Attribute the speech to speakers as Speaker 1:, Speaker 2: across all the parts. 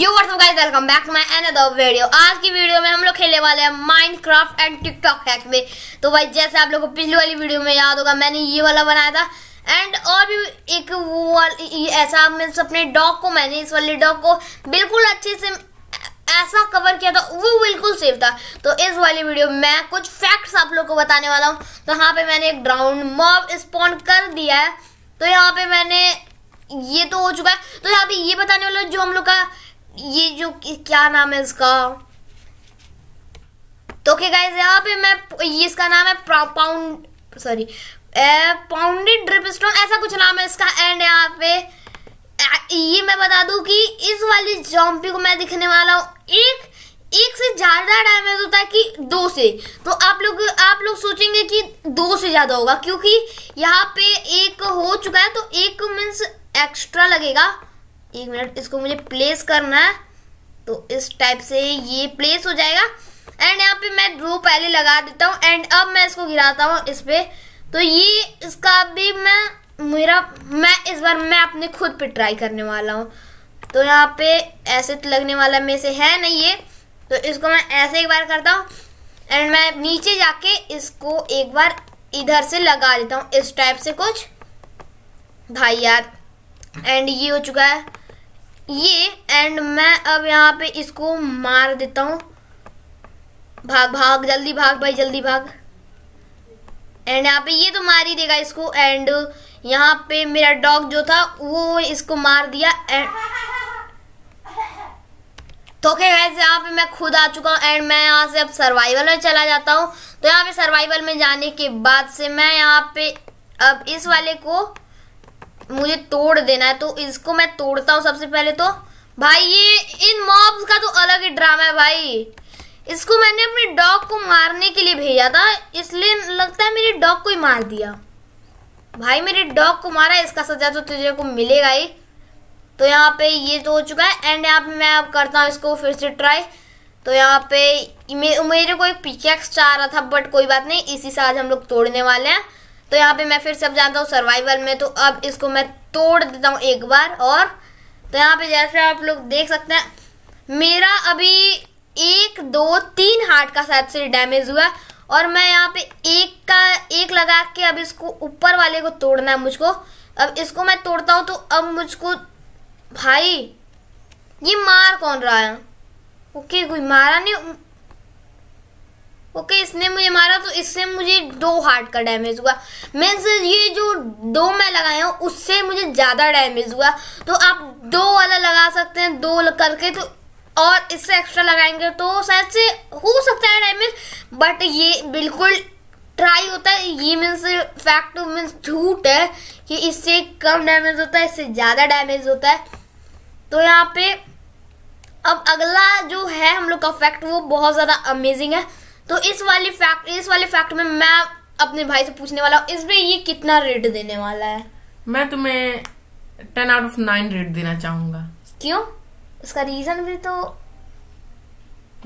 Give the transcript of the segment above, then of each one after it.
Speaker 1: You what's up guys welcome back to my another video आज की video में हम लोग खेलने वाले हैं माइनक्राफ्ट एंड टिकटॉक हैक में तो भाई जैसे आप लोगों को पिछली वाली वीडियो में याद होगा मैंने ये वाला बनाया था एंड और भी एक वो ऐसा मैं अपने डॉग को मैंने इस वाले डॉग को बिल्कुल अच्छे से ऐसा कवर किया था वो बिल्कुल सेफ था तो इस वाली वीडियो में मैं कुछ फैक्ट्स आप लोग को बताने वाला हूँ तो यहाँ पे मैंने एक ड्राउंड मॉब स्पॉन कर दिया है तो यहाँ पे मैंने ये तो हो चुका है तो यहाँ पे ये बताने वाला जो हम लोग का ये जो क्या नाम है इसका तो ओके गाइज यहाँ पे मैं ये इसका नाम है pound sorry pounded drip stone ऐसा कुछ नाम है इसका एंड यहाँ पे ये मैं बता दूं कि इस वाली जॉम्पी को मैं दिखने वाला हूँ एक एक से ज्यादा डैमेज होता है कि दो से तो आप लोग आप लोग सोचेंगे कि दो से ज्यादा होगा क्योंकि यहाँ पे एक हो चुका है तो एक मीन्स एक्स्ट्रा लगेगा एक मिनट इसको मुझे प्लेस करना है तो इस टाइप से ये प्लेस हो जाएगा एंड यहाँ पे मैं ड्रो पहले लगा देता हूँ एंड अब मैं इसको गिराता हूँ इस पर तो ये इसका भी मैं मेरा मैं इस बार मैं अपने खुद पे ट्राई करने वाला हूँ तो यहाँ पे ऐसे तो लगने वाला में से है नहीं ये तो इसको मैं ऐसे एक बार करता हूँ एंड मैं नीचे जाके इसको एक बार इधर से लगा देता हूँ इस टाइप से कुछ भाई यार एंड ये हो चुका है ये एंड मैं अब यहाँ पे इसको मार देता हूँ भाग भाग जल्दी भाग भाई जल्दी भाग एंड यहाँ पे ये तो मार ही देगा इसको एंड यहाँ पे मेरा डॉग जो था वो इसको मार दिया एंड तो ओके गैस यहाँ पे मैं खुद आ चुका हूँ एंड मैं यहाँ से अब सर्वाइवल में चला जाता हूँ तो यहाँ पे सर्वाइवल में जाने के बाद से मैं यहाँ पे अब इस वाले को मुझे तोड़ देना है तो इसको मैं तोड़ता हूँ सबसे पहले तो भाई ये इन मॉब्स का तो अलग ही ड्रामा है भाई इसको मैंने अपने डॉग को मारने के लिए भेजा था इसलिए लगता है मेरे डॉग को ही मार दिया भाई मेरे डॉग को मारा इसका सजा तो तुझे को मिलेगा ही तो यहाँ पे ये तो हो चुका है एंड यहाँ पे मैं अब करता हूँ इसको फिर से ट्राई तो यहाँ पे मे, मेरे को एक पिकेक्स चाह रहा था बट कोई बात नहीं इसी से आज हम लोग तोड़ने वाले हैं तो यहाँ पे मैं फिर सब जानता हूँ सर्वाइवल में तो अब इसको मैं तोड़ देता हूँ एक बार और तो यहाँ पे जैसे आप लोग देख सकते हैं मेरा अभी एक दो तीन हार्ट का शायद से डैमेज हुआ है और मैं यहाँ पे एक का एक लगा के अब इसको ऊपर वाले को तोड़ना है मुझको अब इसको मैं तोड़ता हूँ तो अब मुझको भाई ये मार कौन रहा है ओके कोई मारा नहीं ओके okay, इसने मुझे मारा तो इससे मुझे दो हार्ट का डैमेज हुआ मीन्स ये जो दो मैं लगाया हूँ उससे मुझे ज़्यादा डैमेज हुआ तो आप दो वाला लगा सकते हैं दो करके तो और इससे एक्स्ट्रा लगाएंगे तो शायद से हो सकता है डैमेज बट ये बिल्कुल ट्राई होता है ये मीन्स फैक्ट मीन्स झूठ है कि इससे कम डैमेज होता है इससे ज़्यादा डैमेज होता है तो यहाँ पे अब अगला जो है हम लोग का फैक्ट वो बहुत ज़्यादा अमेजिंग है तो इस वाले फैक्ट इस वाले फैक्ट में मैं अपने भाई से पूछने वाला हूँ इसमें ये कितना रेट देने वाला है मैं तुम्हें ten out of nine rate देना चाहूंगा क्यों उसका रीजन भी तो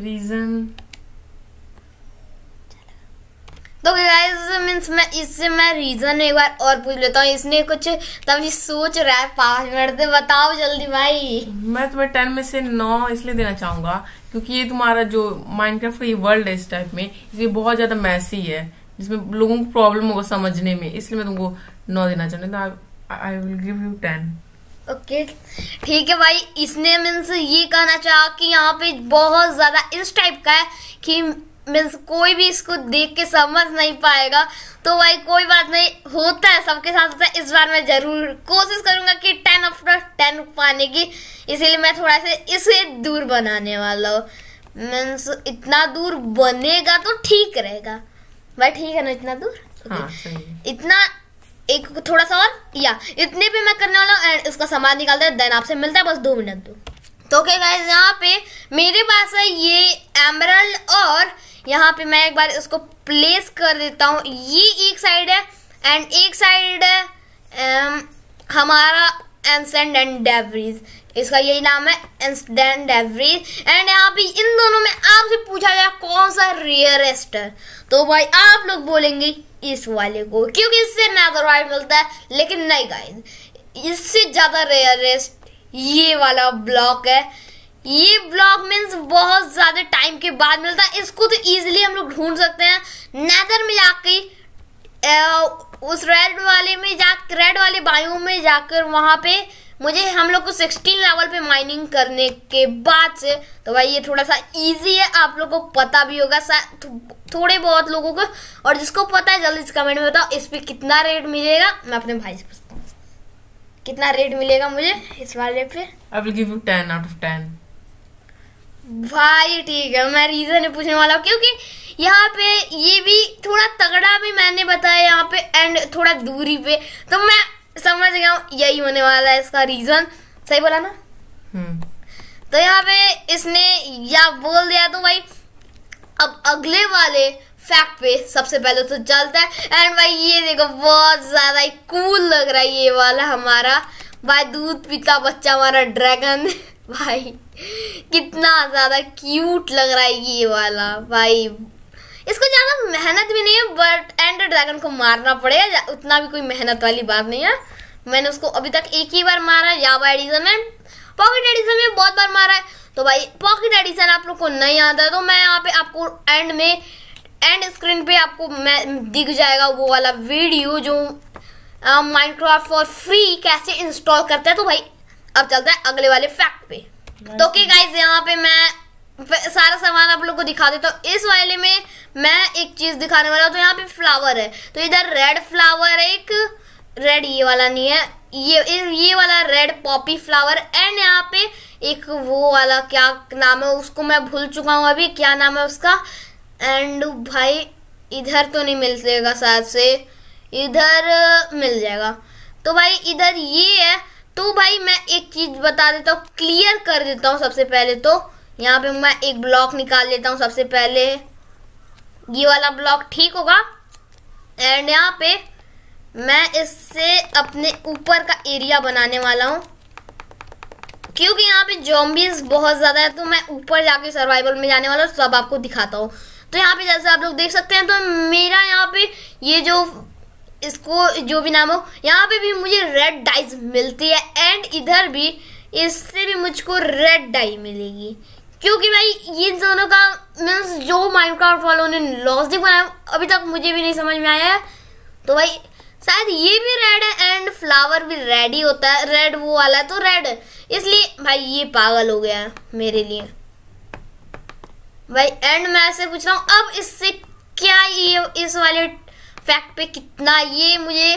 Speaker 1: रीजन तो गाइस मैं इससे मैं रीज़न एक बार और पूछ लेता हूँ इसने कुछ तभी सोच रहा है पांच मिनट से बताओ जल्दी भाई मैं तुम्हें टेन में से नौ इसलिए देना चाहूंगा क्योंकि ये तुम्हारा जो माइनक्राफ्ट का ये वर्ल्ड है इस टाइप में ये बहुत ज्यादा मैसी है जिसमें लोगों को प्रॉब्लम होगा समझने में इसलिए मैं तुमको नौ देना चाहूंगा I will give you ten okay ठीक है भाई इसने मीन्स ये कहना चाहा कि यहाँ पे बहुत ज्यादा इस टाइप का है कि मीन्स कोई भी इसको देख के समझ नहीं पाएगा तो भाई कोई बात नहीं होता है सबके साथ होता है इस बार मैं जरूर कोशिश करूंगा कि टेन आफ्टर टेन पाने की इसीलिए मैं थोड़ा से इसे दूर बनाने वाला हूँ मीन्स इतना दूर बनेगा तो ठीक रहेगा भाई ठीक है ना इतना दूर हाँ, इतना एक थोड़ा सा और या इतने पे मैं करने वाला हूँ इसका सामान निकालते हैं देन आपसे मिलता है बस दो मिनट दो तो क्या गाइज यहाँ पे मेरे पास है ये एमरल्ड और यहाँ पे मैं एक बार इसको प्लेस कर देता हूँ ये एक साइड है एंड एक साइड है um, हमारा एंसेंट एंड डेवरीज इसका यही नाम है इंस्टेंट एवरेज एंड यहाँ पे इन दोनों में आपसे पूछा गया कौन सा रेयरेस्ट है तो भाई आप लोग बोलेंगे इस वाले को क्योंकि इससे नैदर वाइट तो मिलता है लेकिन नहीं गाइस इससे ज़्यादा रेयरेस्ट ये वाला ब्लॉक है ये ब्लॉग मीन्स बहुत ज़्यादा टाइम के बाद मिलता है इसको तो इजीली हम लोग ढूंढ सकते हैं नैदर में जाके उस रेड वाले में जा रेड वाले बायो में जाकर वहां पे मुझे हम लोग को 16 लेवल पे माइनिंग करने के बाद से तो भाई ये थोड़ा सा इजी है आप लोग को पता भी होगा थोड़े बहुत लोगों को और जिसको पता है जल्दी से कमेंट में बताओ इस पर कितना रेट मिलेगा मैं अपने भाई से पूछता हूँ कितना रेट मिलेगा मुझे इस वाले पे I will give you 10 out of 10 भाई ठीक है मैं रीज़न पूछने वाला हूँ क्योंकि यहाँ पे ये भी थोड़ा तगड़ा भी मैंने बताया यहाँ पे एंड थोड़ा दूरी पे तो मैं समझ गया हूँ यही होने वाला है इसका रीज़न सही बोला ना हम्म। तो यहाँ पे इसने या बोल दिया तो भाई अब अगले वाले फैक्ट पे सबसे पहले तो चलता है एंड भाई ये देखो बहुत ज़्यादा कूल लग रहा है ये वाला हमारा भाई दूध पीता बच्चा हमारा ड्रैगन भाई कितना ज़्यादा क्यूट लग रहा है ये वाला भाई इसको ज़्यादा मेहनत भी नहीं है बट एंडर ड्रैगन को मारना पड़ेगा उतना भी कोई मेहनत वाली बात नहीं है मैंने उसको अभी तक एक ही बार मारा है जावा एडिजन में पॉकेट एडिजन में बहुत बार मारा है तो भाई पॉकेट एडिशन आप लोग को नहीं आता है तो मैं यहाँ पे आपको एंड में एंड स्क्रीन पे आपको दिख जाएगा वो वाला वीडियो जो माइनक्राफ्ट फॉर फ्री कैसे इंस्टॉल करते हैं तो भाई अब चलते हैं अगले वाले फैक्ट पे तो कि गाइज यहाँ पे मैं सारा सामान आप लोग को दिखा देता हूँ इस वाले में मैं एक चीज दिखाने वाला हूँ तो यहाँ पे फ्लावर है तो इधर रेड फ्लावर है एक रेड ये वाला नहीं है ये ये वाला रेड पॉपी फ्लावर एंड यहाँ पे एक वो वाला क्या नाम है उसको मैं भूल चुका हूँ अभी क्या नाम है उसका एंड भाई इधर तो नहीं मिलतेगा शायद से इधर मिल जाएगा तो भाई इधर ये है तो भाई मैं एक चीज़ बता देता हूँ क्लियर कर देता हूँ सबसे पहले तो यहाँ पे मैं एक ब्लॉक निकाल लेता हूँ सबसे पहले ये वाला ब्लॉक ठीक होगा एंड यहाँ पे मैं इससे अपने ऊपर का एरिया बनाने वाला हूँ क्योंकि यहाँ पे जॉम्बीज बहुत ज़्यादा है तो मैं ऊपर जाके सर्वाइवल में जाने वाला हूँ सब आपको दिखाता हूँ तो यहाँ पे जैसे आप लोग देख सकते हैं तो मेरा यहाँ पे ये जो इसको जो भी नाम हो यहाँ पे भी मुझे रेड डाइज मिलती है एंड इधर भी इससे भी मुझको रेड डाई मिलेगी क्योंकि भाई ये दोनों का मीन्स जो माइनक्राफ्ट वालों ने लॉजिक बनाया अभी तक मुझे भी नहीं समझ में आया है तो भाई शायद ये भी रेड है एंड फ्लावर भी रेड ही होता है रेड वो वाला है तो रेड इसलिए भाई ये पागल हो गया है मेरे लिए भाई एंड मैं ऐसे पूछ रहा हूँ अब इससे क्या ये इस वाले फैक्ट पे कितना ये मुझे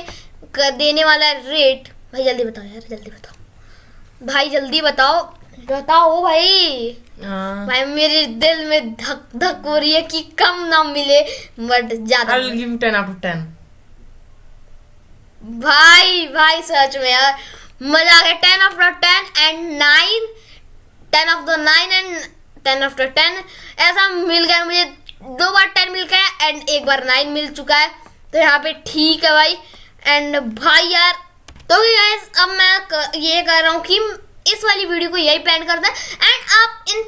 Speaker 1: कर देने वाला रेट भाई जल्दी बताओ यार जल्दी बताओ भाई जल्दी बताओ बताओ भाई हाँ। भाई मेरे दिल में धक धक हो रही है कि कम ना मिले बट ज्यादा भाई भाई सच में यार मजा आ गया ten of the ten and nine ten of the nine and ten of the ten ऐसा मिल गया मुझे दो बार टेन मिल गया एंड एक बार नाइन मिल चुका है तो यहाँ पे ठीक है भाई एंड भाई यार तो गाइस अब मैं कर, ये कह रहा हूँ कि इस वाली वीडियो को यही प्लान करते हैं एंड आप इन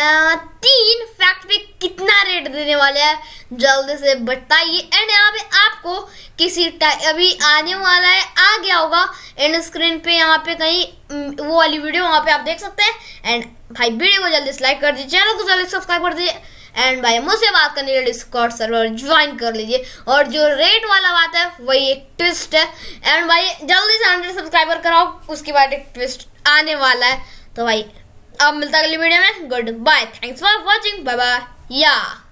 Speaker 1: आ, तीन फैक्ट पे कितना रेट देने वाले हैं जल्दी से बताइए एंड यहाँ पे आपको किसी टाइम अभी आने वाला है आ गया होगा एंड स्क्रीन पे यहाँ पे कहीं वो वाली वीडियो वहाँ पे आप देख सकते हैं एंड भाई वीडियो को जल्दी से लाइक कर दीजिए चैनल को जल्दी सब्सक्राइब कर दीजिए एंड भाई मुझसे बात करने के लिए डिस्कॉर्ड सर्वर ज्वाइन कर लीजिए और जो रेट वाला बात है वही एक ट्विस्ट है एंड भाई जल्दी से हंड्रेड सब्सक्राइबर कराओ उसके बाद एक ट्विस्ट आने वाला है तो भाई अब मिलता अगली वीडियो में good bye thanks for watching bye bye या